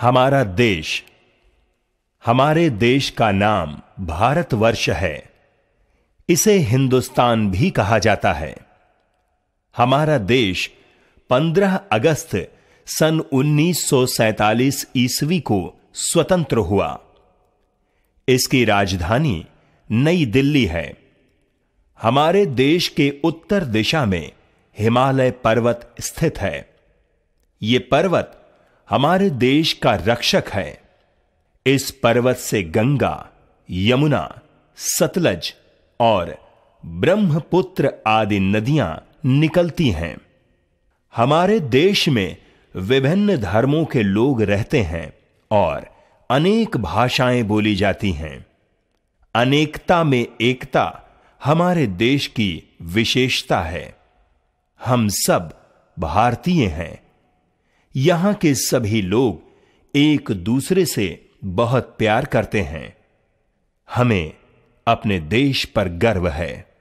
हमारा देश हमारे देश का नाम भारतवर्ष है इसे हिंदुस्तान भी कहा जाता है हमारा देश 15 अगस्त सन 1947 ईस्वी को स्वतंत्र हुआ इसकी राजधानी नई दिल्ली है हमारे देश के उत्तर दिशा में हिमालय पर्वत स्थित है ये पर्वत हमारे देश का रक्षक है इस पर्वत से गंगा यमुना सतलज और ब्रह्मपुत्र आदि नदियां निकलती हैं हमारे देश में विभिन्न धर्मों के लोग रहते हैं और अनेक भाषाएं बोली जाती हैं अनेकता में एकता हमारे देश की विशेषता है हम सब भारतीय हैं यहां के सभी लोग एक दूसरे से बहुत प्यार करते हैं हमें अपने देश पर गर्व है